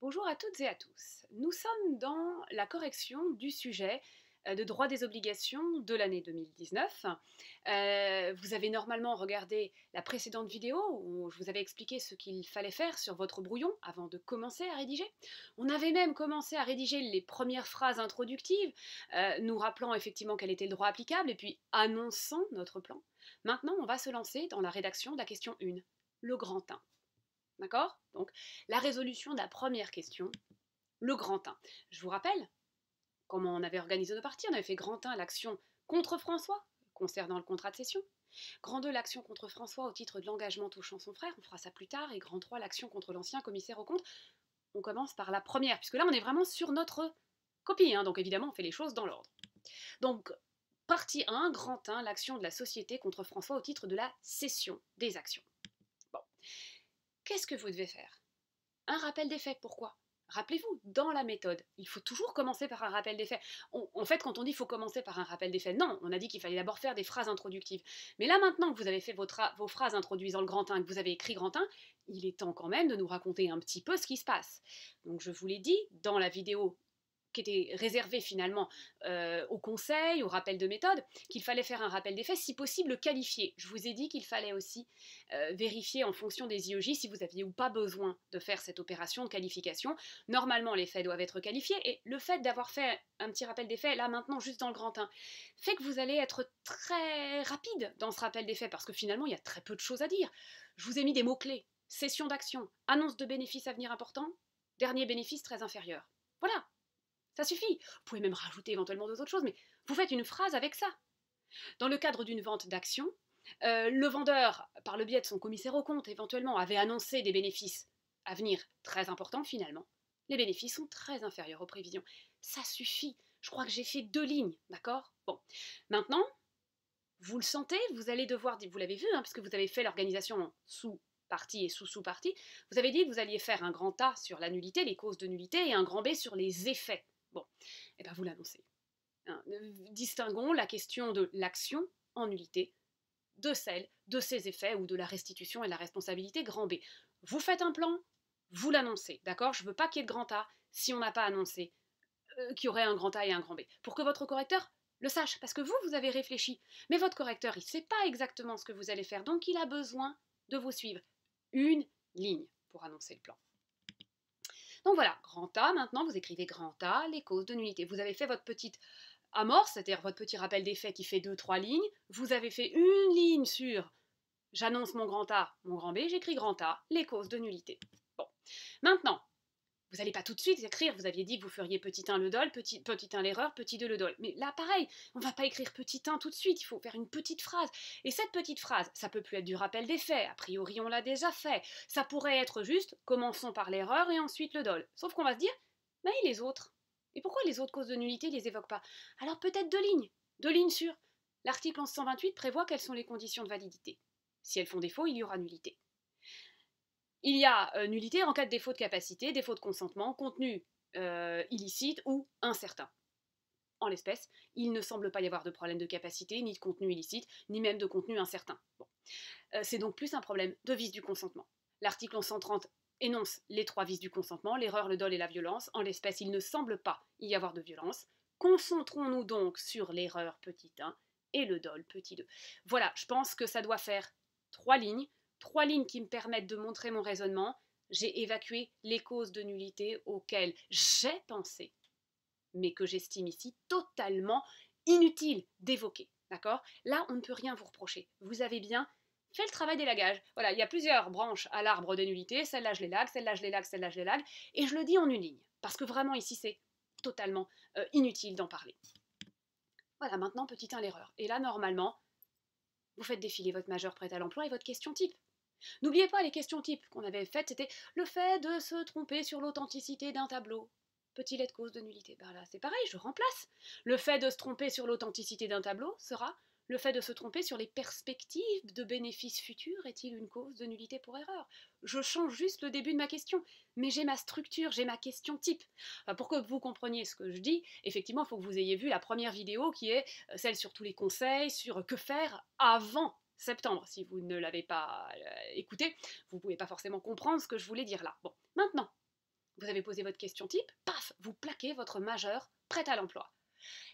Bonjour à toutes et à tous. Nous sommes dans la correction du sujet euh, de droit des obligations de l'année 2019. Euh, vous avez normalement regardé la précédente vidéo où je vous avais expliqué ce qu'il fallait faire sur votre brouillon avant de commencer à rédiger. On avait même commencé à rédiger les premières phrases introductives, euh, nous rappelant effectivement quel était le droit applicable et puis annonçant notre plan. Maintenant, on va se lancer dans la rédaction de la question 1, le grand 1. D'accord Donc, la résolution de la première question, le grand 1. Je vous rappelle comment on avait organisé nos parties. On avait fait grand 1 l'action contre François, concernant le contrat de cession. Grand 2, l'action contre François au titre de l'engagement touchant son frère, on fera ça plus tard. Et grand 3, l'action contre l'ancien commissaire au compte. On commence par la première, puisque là, on est vraiment sur notre copie. Hein. donc évidemment, on fait les choses dans l'ordre. Donc, partie 1, grand 1, l'action de la société contre François au titre de la cession des actions. Bon qu'est-ce que vous devez faire Un rappel des faits, pourquoi Rappelez-vous, dans la méthode, il faut toujours commencer par un rappel des faits. en fait, quand on dit il faut commencer par un rappel des faits, non, on a dit qu'il fallait d'abord faire des phrases introductives. Mais là, maintenant que vous avez fait votre, vos phrases introduisant le grand 1, que vous avez écrit grand 1, il est temps quand même de nous raconter un petit peu ce qui se passe. Donc, je vous l'ai dit, dans la vidéo qui était réservé finalement euh, au conseil, au rappel de méthode, qu'il fallait faire un rappel des si possible qualifié. Je vous ai dit qu'il fallait aussi euh, vérifier en fonction des IOJ si vous aviez ou pas besoin de faire cette opération de qualification. Normalement, les faits doivent être qualifiés et le fait d'avoir fait un petit rappel des là maintenant, juste dans le grand 1, fait que vous allez être très rapide dans ce rappel des faits parce que finalement, il y a très peu de choses à dire. Je vous ai mis des mots-clés. Session d'action, annonce de bénéfices à venir important, dernier bénéfice très inférieur. Voilà, ça suffit. Vous pouvez même rajouter éventuellement d'autres choses, mais vous faites une phrase avec ça. Dans le cadre d'une vente d'action, euh, le vendeur, par le biais de son commissaire au compte éventuellement, avait annoncé des bénéfices à venir très importants finalement. Les bénéfices sont très inférieurs aux prévisions. Ça suffit. Je crois que j'ai fait deux lignes, d'accord Bon. Maintenant, vous le sentez, vous allez devoir, vous l'avez vu, hein, puisque vous avez fait l'organisation sous-partie et sous-sous-partie, vous avez dit que vous alliez faire un grand A sur la nullité, les causes de nullité, et un grand B sur les effets Bon, et eh bien vous l'annoncez. Hein, euh, distinguons la question de l'action en nullité de celle de ses effets ou de la restitution et de la responsabilité grand B. Vous faites un plan, vous l'annoncez, d'accord Je ne veux pas qu'il y ait de grand A si on n'a pas annoncé euh, qu'il y aurait un grand A et un grand B. Pour que votre correcteur le sache, parce que vous, vous avez réfléchi. Mais votre correcteur, il ne sait pas exactement ce que vous allez faire, donc il a besoin de vous suivre. Une ligne pour annoncer le plan. Donc voilà, grand A, maintenant vous écrivez grand A, les causes de nullité. Vous avez fait votre petite amorce, c'est-à-dire votre petit rappel des faits qui fait deux, trois lignes. Vous avez fait une ligne sur j'annonce mon grand A, mon grand B, j'écris grand A, les causes de nullité. Bon, maintenant, vous n'allez pas tout de suite écrire, vous aviez dit que vous feriez petit 1 le dol, petit, petit 1 l'erreur, petit 2 le dol. Mais là, pareil, on ne va pas écrire petit 1 tout de suite, il faut faire une petite phrase. Et cette petite phrase, ça peut plus être du rappel des faits, a priori on l'a déjà fait. Ça pourrait être juste, commençons par l'erreur et ensuite le dol. Sauf qu'on va se dire, mais et les autres Et pourquoi les autres causes de nullité ne les évoquent pas Alors peut-être deux lignes, deux lignes sur. L'article 1128 prévoit quelles sont les conditions de validité. Si elles font défaut, il y aura nullité. Il y a euh, nullité en cas de défaut de capacité, défaut de consentement, contenu euh, illicite ou incertain. En l'espèce, il ne semble pas y avoir de problème de capacité, ni de contenu illicite, ni même de contenu incertain. Euh, c'est donc plus un problème de vice du consentement. L'article 130 énonce les trois vices du consentement, l'erreur, le dol et la violence. En l'espèce, il ne semble pas y avoir de violence. Concentrons-nous donc sur l'erreur petit 1 et le dol petit 2. Voilà, je pense que ça doit faire trois lignes trois lignes qui me permettent de montrer mon raisonnement, j'ai évacué les causes de nullité auxquelles j'ai pensé, mais que j'estime ici totalement inutile d'évoquer. D'accord Là, on ne peut rien vous reprocher. Vous avez bien fait le travail d'élagage. Voilà, il y a plusieurs branches à l'arbre des nullités. Celle-là, je les lague. celle-là, je les l'élague, celle-là, je les l'élague. Et je le dis en une ligne, parce que vraiment, ici, c'est totalement euh, inutile d'en parler. Voilà, maintenant, petit 1, l'erreur. Et là, normalement, vous faites défiler votre majeur prêt à l'emploi et votre question type. N'oubliez pas les questions types qu'on avait faites, c'était le fait de se tromper sur l'authenticité d'un tableau. Petit il être cause de nullité. Ben là, c'est pareil, je remplace. Le fait de se tromper sur l'authenticité d'un tableau sera le fait de se tromper sur les perspectives de bénéfices futurs est-il une cause de nullité pour erreur Je change juste le début de ma question, mais j'ai ma structure, j'ai ma question type. pour que vous compreniez ce que je dis, effectivement, il faut que vous ayez vu la première vidéo qui est euh, celle sur tous les conseils, sur que faire avant septembre, si vous ne l'avez pas euh, écouté, vous ne pouvez pas forcément comprendre ce que je voulais dire là. Bon, maintenant, vous avez posé votre question type, paf, vous plaquez votre majeur prêt à l'emploi.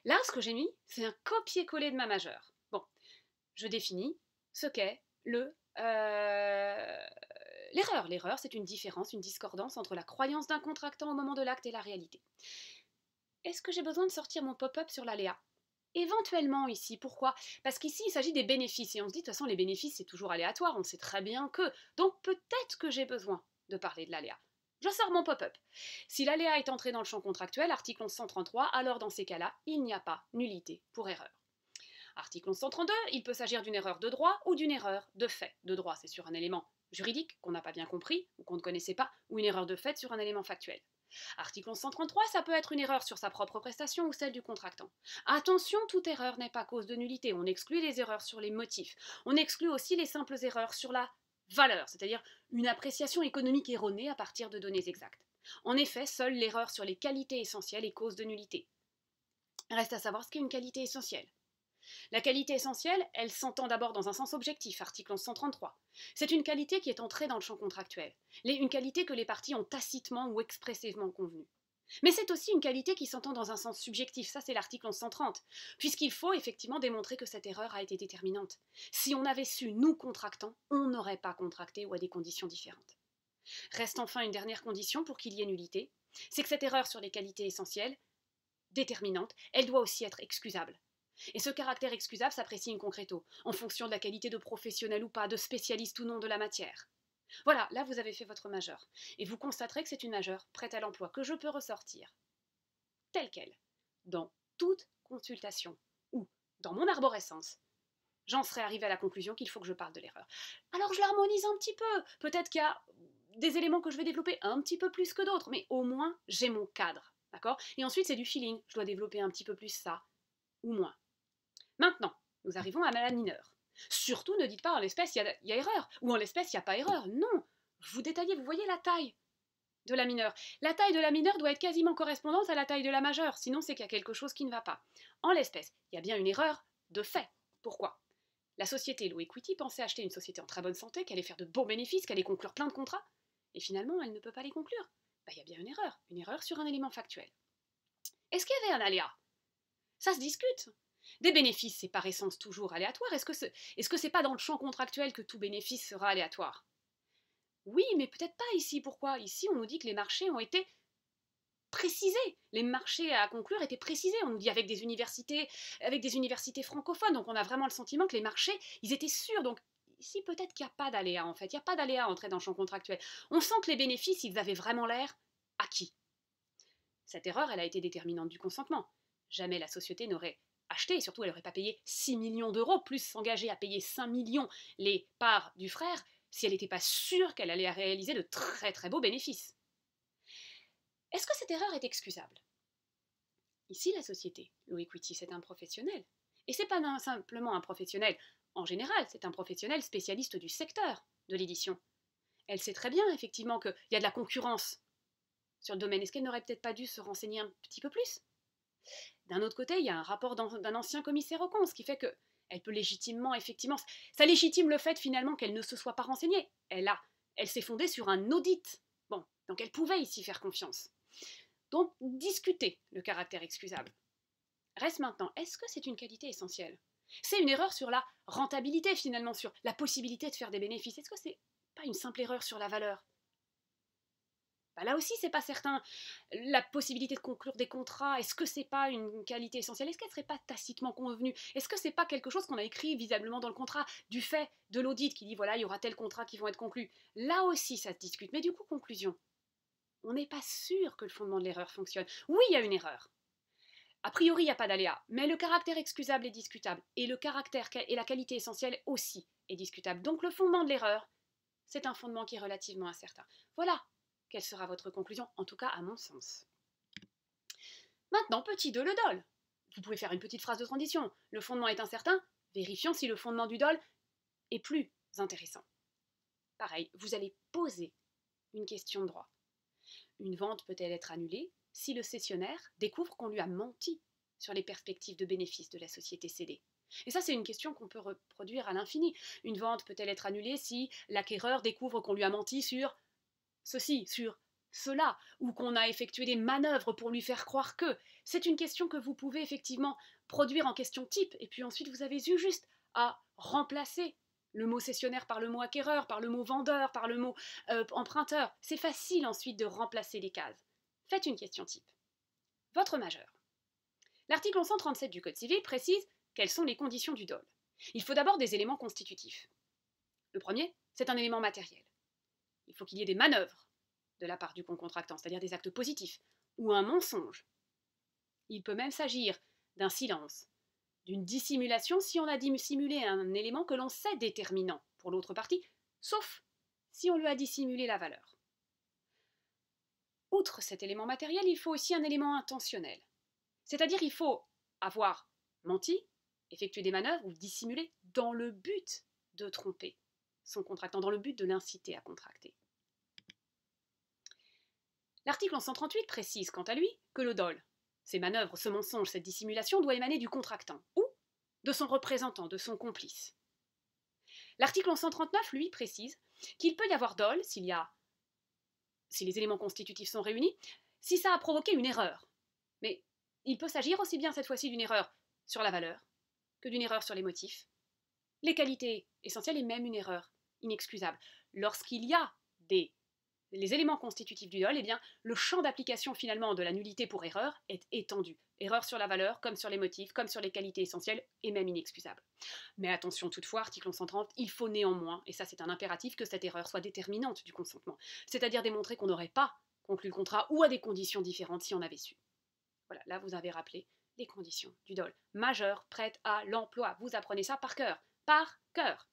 Là, ce que j'ai mis, c'est un copier-coller de ma majeure. Bon, je définis ce qu'est le... Euh, l'erreur. L'erreur, c'est une différence, une discordance entre la croyance d'un contractant au moment de l'acte et la réalité. Est-ce que j'ai besoin de sortir mon pop-up sur l'aléa éventuellement ici. Pourquoi Parce qu'ici, il s'agit des bénéfices. Et on se dit, de toute façon, les bénéfices, c'est toujours aléatoire. On sait très bien que. Donc peut-être que j'ai besoin de parler de l'aléa. Je sors mon pop-up. Si l'aléa est entré dans le champ contractuel, article 133, alors dans ces cas-là, il n'y a pas nullité pour erreur. Article 132, il peut s'agir d'une erreur de droit ou d'une erreur de fait. De droit, c'est sur un élément juridique qu'on n'a pas bien compris ou qu'on ne connaissait pas, ou une erreur de fait sur un élément factuel. Article 133, ça peut être une erreur sur sa propre prestation ou celle du contractant. Attention, toute erreur n'est pas cause de nullité. On exclut les erreurs sur les motifs. On exclut aussi les simples erreurs sur la valeur, c'est-à-dire une appréciation économique erronée à partir de données exactes. En effet, seule l'erreur sur les qualités essentielles est cause de nullité. Reste à savoir ce qu'est une qualité essentielle. La qualité essentielle, elle s'entend d'abord dans un sens objectif, article 133. C'est une qualité qui est entrée dans le champ contractuel, une qualité que les parties ont tacitement ou expressivement convenue. Mais c'est aussi une qualité qui s'entend dans un sens subjectif, ça c'est l'article 130, puisqu'il faut effectivement démontrer que cette erreur a été déterminante. Si on avait su, nous contractants, on n'aurait pas contracté ou à des conditions différentes. Reste enfin une dernière condition pour qu'il y ait nullité, c'est que cette erreur sur les qualités essentielles, déterminante, elle doit aussi être excusable. Et ce caractère excusable s'apprécie in concreto, en fonction de la qualité de professionnel ou pas, de spécialiste ou non de la matière. Voilà, là vous avez fait votre majeur, et vous constaterez que c'est une majeure prête à l'emploi que je peux ressortir, telle qu'elle, dans toute consultation ou dans mon arborescence. J'en serais arrivé à la conclusion qu'il faut que je parle de l'erreur. Alors je l'harmonise un petit peu, peut-être qu'il y a des éléments que je vais développer un petit peu plus que d'autres, mais au moins j'ai mon cadre, d'accord Et ensuite c'est du feeling, je dois développer un petit peu plus ça, ou moins. Maintenant, nous arrivons à la mineure. Surtout ne dites pas en l'espèce il y, a erreur ou en l'espèce il n'y a pas erreur. Non, vous détaillez, vous voyez la taille de la mineure. La taille de la mineure doit être quasiment correspondante à la taille de la majeure, sinon c'est qu'il y a quelque chose qui ne va pas. En l'espèce, il y a bien une erreur de fait. Pourquoi La société Low Equity pensait acheter une société en très bonne santé, qu'elle allait faire de bons bénéfices, qu'elle allait conclure plein de contrats, et finalement elle ne peut pas les conclure. Bah, il y a bien une erreur, une erreur sur un élément factuel. Est-ce qu'il y avait un aléa Ça se discute, des bénéfices, c'est par essence toujours aléatoire. Est-ce que ce n'est pas dans le champ contractuel que tout bénéfice sera aléatoire Oui, mais peut-être pas ici. Pourquoi Ici, on nous dit que les marchés ont été précisés. Les marchés à conclure étaient précisés. On nous dit avec des universités, avec des universités francophones. Donc on a vraiment le sentiment que les marchés, ils étaient sûrs. Donc ici, peut-être qu'il n'y a pas d'aléa en fait. Il n'y a pas d'aléa entrer dans le champ contractuel. On sent que les bénéfices, ils avaient vraiment l'air acquis. Cette erreur, elle a été déterminante du consentement. Jamais la société n'aurait et surtout elle n'aurait pas payé 6 millions d'euros, plus s'engager à payer 5 millions les parts du frère, si elle n'était pas sûre qu'elle allait réaliser de très très beaux bénéfices. Est-ce que cette erreur est excusable Ici, la société, low equity, c'est un professionnel. Et c'est pas simplement un professionnel en général, c'est un professionnel spécialiste du secteur de l'édition. Elle sait très bien, effectivement, qu'il y a de la concurrence sur le domaine. Est-ce qu'elle n'aurait peut-être pas dû se renseigner un petit peu plus d'un autre côté, il y a un rapport d'un ancien commissaire aux comptes ce qui fait que elle peut légitimement, effectivement, ça légitime le fait finalement qu'elle ne se soit pas renseignée. Elle a, elle s'est fondée sur un audit. Bon, donc elle pouvait ici faire confiance. Donc discuter le caractère excusable. Reste maintenant, est-ce que c'est une qualité essentielle C'est une erreur sur la rentabilité finalement, sur la possibilité de faire des bénéfices. Est-ce que c'est pas une simple erreur sur la valeur bah, là aussi, c'est pas certain. La possibilité de conclure des contrats, est-ce que c'est pas une qualité essentielle Est-ce qu'elle serait pas tacitement convenue Est-ce que c'est pas quelque chose qu'on a écrit visiblement dans le contrat du fait de l'audit qui dit voilà, il y aura tel contrat qui vont être conclus Là aussi, ça se discute. Mais du coup, conclusion, on n'est pas sûr que le fondement de l'erreur fonctionne. Oui, il y a une erreur. A priori, il n'y a pas d'aléa, mais le caractère excusable est discutable et le caractère et la qualité essentielle aussi est discutable. Donc le fondement de l'erreur, c'est un fondement qui est relativement incertain. Voilà, quelle sera votre conclusion En tout cas, à mon sens. Maintenant, petit 2, le dol. Vous pouvez faire une petite phrase de transition. Le fondement est incertain, vérifions si le fondement du dol est plus intéressant. Pareil, vous allez poser une question de droit. Une vente peut-elle être annulée si le cessionnaire découvre qu'on lui a menti sur les perspectives de bénéfice de la société cédée Et ça, c'est une question qu'on peut reproduire à l'infini. Une vente peut-elle être annulée si l'acquéreur découvre qu'on lui a menti sur ceci, sur cela, ou qu'on a effectué des manœuvres pour lui faire croire que. C'est une question que vous pouvez effectivement produire en question type, et puis ensuite vous avez eu juste à remplacer le mot cessionnaire par le mot acquéreur, par le mot vendeur, par le mot euh, emprunteur. C'est facile ensuite de remplacer les cases. Faites une question type. Votre majeur. L'article 137 du Code civil précise quelles sont les conditions du dol. Il faut d'abord des éléments constitutifs. Le premier, c'est un élément matériel il faut qu'il y ait des manœuvres de la part du contractant c'est-à-dire des actes positifs, ou un mensonge. Il peut même s'agir d'un silence, d'une dissimulation si on a dissimulé un élément que l'on sait déterminant pour l'autre partie, sauf si on lui a dissimulé la valeur. Outre cet élément matériel, il faut aussi un élément intentionnel. C'est-à-dire il faut avoir menti, effectué des manœuvres ou dissimulé dans le but de tromper son contractant, dans le but de l'inciter à contracter. L'article 138 précise, quant à lui, que le dol, ces manœuvres, ce mensonge, cette dissimulation doit émaner du contractant ou de son représentant, de son complice. L'article 139, lui, précise qu'il peut y avoir dol s'il y a, si les éléments constitutifs sont réunis, si ça a provoqué une erreur. Mais il peut s'agir aussi bien cette fois-ci d'une erreur sur la valeur que d'une erreur sur les motifs, les qualités essentielles et même une erreur inexcusable. Lorsqu'il y a des les éléments constitutifs du dol, eh bien, le champ d'application finalement de la nullité pour erreur est étendu. Erreur sur la valeur, comme sur les motifs, comme sur les qualités essentielles, et même inexcusable. Mais attention toutefois, article 130, il faut néanmoins, et ça c'est un impératif, que cette erreur soit déterminante du consentement, c'est-à-dire démontrer qu'on n'aurait pas conclu le contrat ou à des conditions différentes si on avait su. Voilà, là vous avez rappelé les conditions du dol. Majeur, prête à l'emploi, vous apprenez ça par cœur, par cœur.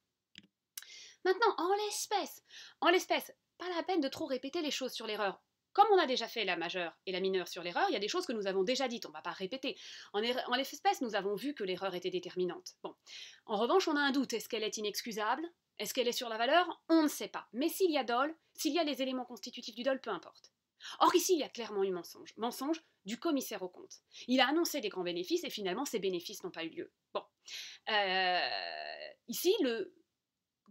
Maintenant, en l'espèce, en l'espèce, pas la peine de trop répéter les choses sur l'erreur. Comme on a déjà fait la majeure et la mineure sur l'erreur, il y a des choses que nous avons déjà dites, on ne va pas répéter. En, er, en l'espèce, nous avons vu que l'erreur était déterminante. Bon. En revanche, on a un doute. Est-ce qu'elle est inexcusable Est-ce qu'elle est sur la valeur On ne sait pas. Mais s'il y a dol, s'il y a les éléments constitutifs du dol, peu importe. Or ici, il y a clairement eu mensonge. Mensonge du commissaire au compte. Il a annoncé des grands bénéfices et finalement, ces bénéfices n'ont pas eu lieu. Bon. Euh, ici, le,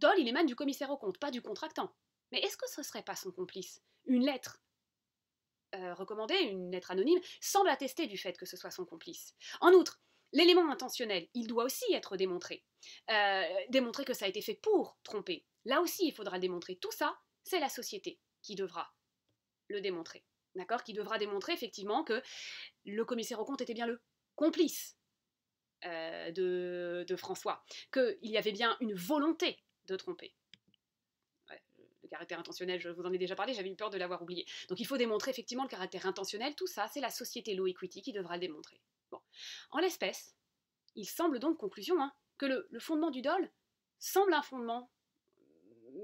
Dol, il émane du commissaire au compte, pas du contractant. Mais est-ce que ce serait pas son complice Une lettre euh, recommandée, une lettre anonyme, semble attester du fait que ce soit son complice. En outre, l'élément intentionnel, il doit aussi être démontré. Euh, démontrer que ça a été fait pour tromper. Là aussi, il faudra le démontrer. Tout ça, c'est la société qui devra le démontrer. D'accord Qui devra démontrer effectivement que le commissaire au compte était bien le complice euh, de, de, François, qu'il y avait bien une volonté tromper. le caractère intentionnel, je vous en ai déjà parlé, j'avais eu peur de l'avoir oublié. Donc il faut démontrer effectivement le caractère intentionnel, tout ça, c'est la société low equity qui devra le démontrer. En l'espèce, il semble donc, conclusion, hein, que le, le fondement du dol semble un fondement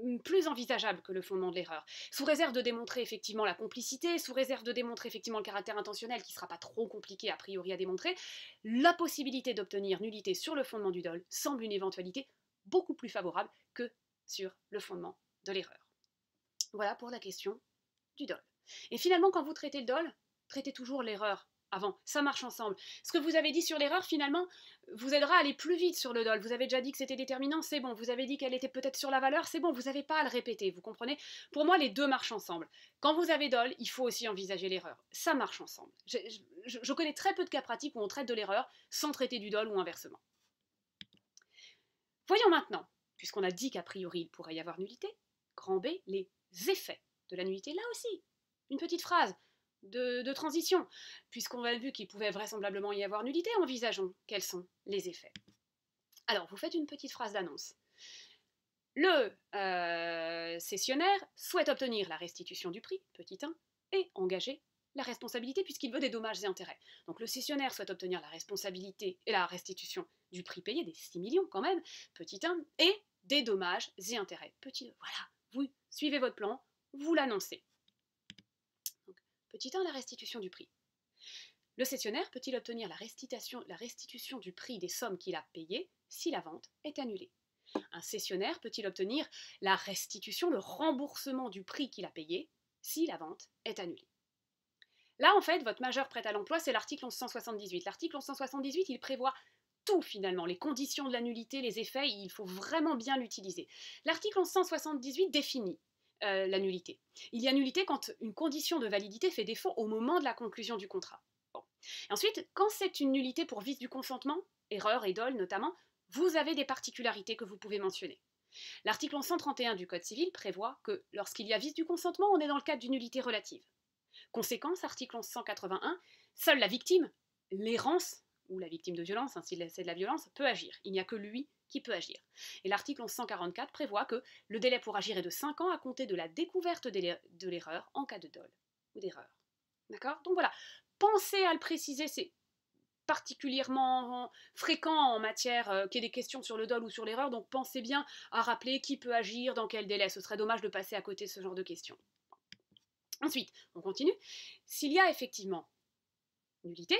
mm, plus envisageable que le fondement de l'erreur. Sous réserve de démontrer effectivement la complicité, sous réserve de démontrer effectivement le caractère intentionnel qui ne sera pas trop compliqué a priori à démontrer, la possibilité d'obtenir nullité sur le fondement du dol semble une éventualité beaucoup plus favorable que sur le fondement de l'erreur. Voilà pour la question du dol. Et finalement, quand vous traitez le dol, traitez toujours l'erreur avant. Ça marche ensemble. Ce que vous avez dit sur l'erreur, finalement, vous aidera à aller plus vite sur le dol. Vous avez déjà dit que c'était déterminant, c'est bon. Vous avez dit qu'elle était peut-être sur la valeur, c'est bon. Vous n'avez pas à le répéter, vous comprenez Pour moi, les deux marchent ensemble. Quand vous avez dol, il faut aussi envisager l'erreur. Ça marche ensemble. Je, connais très peu de cas pratiques où on traite de l'erreur sans traiter du dol ou inversement. Voyons maintenant, puisqu'on a dit qu'a priori il pourrait y avoir nullité, grand B, les effets de la nullité. Là aussi, une petite phrase de, transition, puisqu'on a vu qu'il pouvait vraisemblablement y avoir nullité, envisageons quels sont les effets. Alors, vous faites une petite phrase d'annonce. Le euh, sessionnaire cessionnaire souhaite obtenir la restitution du prix, petit 1, et engager la responsabilité puisqu'il veut des dommages et intérêts. Donc le cessionnaire souhaite obtenir la responsabilité et la restitution du prix payé, des 6 millions quand même, petit 1, et des dommages et intérêts, petit Voilà, vous suivez votre plan, vous l'annoncez. Petit 1, la restitution du prix. Le cessionnaire peut-il obtenir la restitution, du prix des sommes qu'il a payées si la vente est annulée Un cessionnaire peut-il obtenir la restitution, le remboursement du prix qu'il a payé si la vente est annulée Là, en fait, votre majeur prêt à l'emploi, c'est l'article 1178. L'article 1178, il prévoit tout finalement, les conditions de la nullité, les effets, il faut vraiment bien l'utiliser. L'article 178 définit euh, la nullité. Il y a nullité quand une condition de validité fait défaut au moment de la conclusion du contrat. Ensuite, quand c'est une nullité pour vice du consentement, erreur et dol notamment, vous avez des particularités que vous pouvez mentionner. L'article 131 du Code civil prévoit que lorsqu'il y a vice du consentement, on est dans le cadre d'une nullité relative. Conséquence, article 181, seule la victime, l'errance ou la victime de violence, hein, si c'est de la violence, peut agir. Il n'y a que lui qui peut agir. Et l'article 1144 prévoit que le délai pour agir est de 5 ans à compter de la découverte de l'erreur en cas de dol ou d'erreur. D'accord Donc voilà, pensez à le préciser, c'est particulièrement fréquent en matière euh, qu'il y ait des questions sur le dol ou sur l'erreur, donc pensez bien à rappeler qui peut agir, dans quel délai. Ce serait dommage de passer à côté ce genre de questions. Ensuite, on continue. S'il y a effectivement nullité,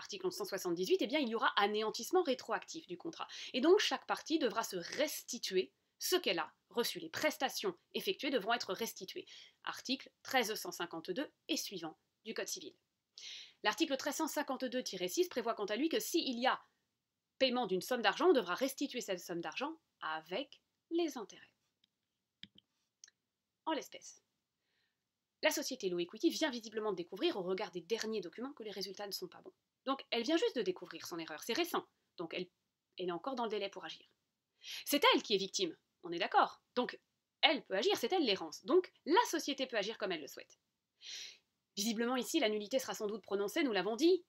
article 178, eh bien, il y aura anéantissement rétroactif du contrat. Et donc, chaque partie devra se restituer ce qu'elle a reçu. Les prestations effectuées devront être restituées. Article 1352 et suivant du Code civil. L'article 1352-6 prévoit quant à lui que s'il y a paiement d'une somme d'argent, on devra restituer cette somme d'argent avec les intérêts. En l'espèce, la société Low Equity vient visiblement de découvrir, au regard des derniers documents, que les résultats ne sont pas bons. Donc elle vient juste de découvrir son erreur, c'est récent, donc elle, est encore dans le délai pour agir. C'est elle qui est victime, on est d'accord. Donc elle peut agir, c'est elle l'errance. Donc la société peut agir comme elle le souhaite. Visiblement ici, la nullité sera sans doute prononcée, nous l'avons dit,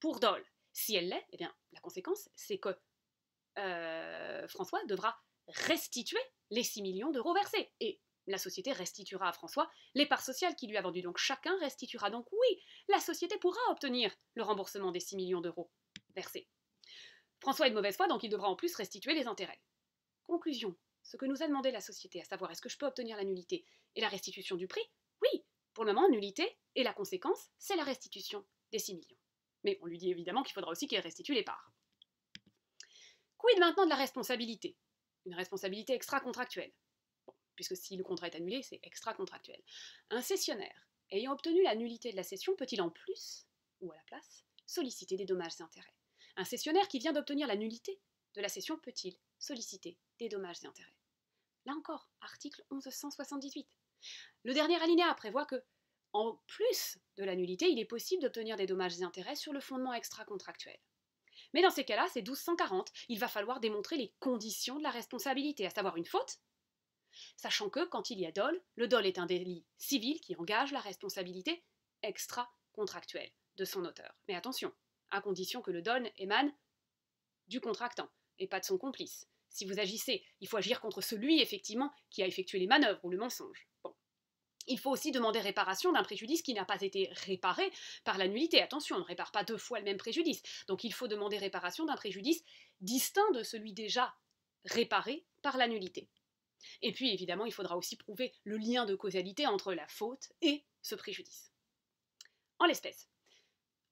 pour Dole. Si elle l'est, eh bien, la conséquence, c'est que euh, François devra restituer les 6 millions d'euros versés. Et la société restituera à François les parts sociales qu'il lui a vendues, donc chacun restituera. Donc oui, la société pourra obtenir le remboursement des 6 millions d'euros versés. François est de mauvaise foi, donc il devra en plus restituer les intérêts. Conclusion. Ce que nous a demandé la société, à savoir est-ce que je peux obtenir la nullité et la restitution du prix, oui, pour le moment, nullité, et la conséquence, c'est la restitution des 6 millions. Mais on lui dit évidemment qu'il faudra aussi qu'il restitue les parts. Quid maintenant de la responsabilité Une responsabilité extra-contractuelle puisque si le contrat est annulé, c'est extra-contractuel. Un cessionnaire ayant obtenu la nullité de la cession peut-il en plus, ou à la place, solliciter des dommages et intérêts Un cessionnaire qui vient d'obtenir la nullité de la cession peut-il solliciter des dommages et intérêts Là encore, article 1178. Le dernier alinéa prévoit que, en plus de la nullité, il est possible d'obtenir des dommages et intérêts sur le fondement extra-contractuel. Mais dans ces cas-là, c'est 1240, il va falloir démontrer les conditions de la responsabilité, à savoir une faute sachant que, quand il y a dol, le dol est un délit civil qui engage la responsabilité extra-contractuelle de son auteur. Mais attention, à condition que le dol émane du contractant et pas de son complice. Si vous agissez, il faut agir contre celui, effectivement, qui a effectué les manœuvres ou le mensonge. Il faut aussi demander réparation d'un préjudice qui n'a pas été réparé par la nullité. Attention, on ne répare pas deux fois le même préjudice. Donc il faut demander réparation d'un préjudice distinct de celui déjà réparé par la nullité. Et puis évidemment, il faudra aussi prouver le lien de causalité entre la faute et ce préjudice. En l'espèce,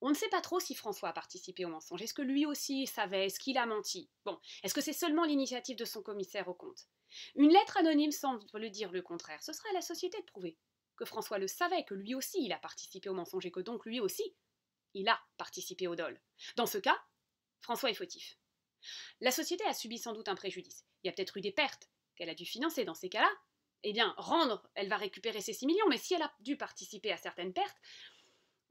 on ne sait pas trop si François a participé au mensonge. Est-ce que lui aussi savait Est-ce qu'il a menti Bon, est-ce que c'est seulement l'initiative de son commissaire au compte Une lettre anonyme semble dire le contraire. Ce serait à la société de prouver que François le savait, que lui aussi il a participé au mensonge et que donc lui aussi il a participé au dol. Dans ce cas, François est fautif. La société a subi sans doute un préjudice. Il y a peut-être eu des pertes, qu'elle a dû financer dans ces cas-là, eh bien, rendre, elle va récupérer ses 6 millions, mais si elle a dû participer à certaines pertes,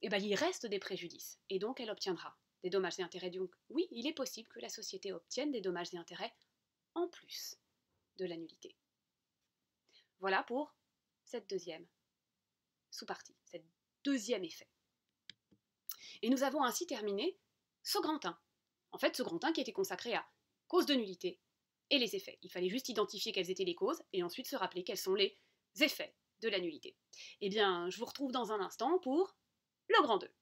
eh bien, il reste des préjudices, et donc elle obtiendra des dommages et intérêts. Donc, oui, il est possible que la société obtienne des dommages et intérêts en plus de la nullité. Voilà pour cette deuxième sous-partie, cette deuxième effet. Et nous avons ainsi terminé ce grand 1. En fait, ce grand 1 qui était consacré à cause de nullité et les effets. Il fallait juste identifier quelles étaient les causes et ensuite se rappeler quels sont les effets de la nullité. Eh bien, je vous retrouve dans un instant pour le grand 2.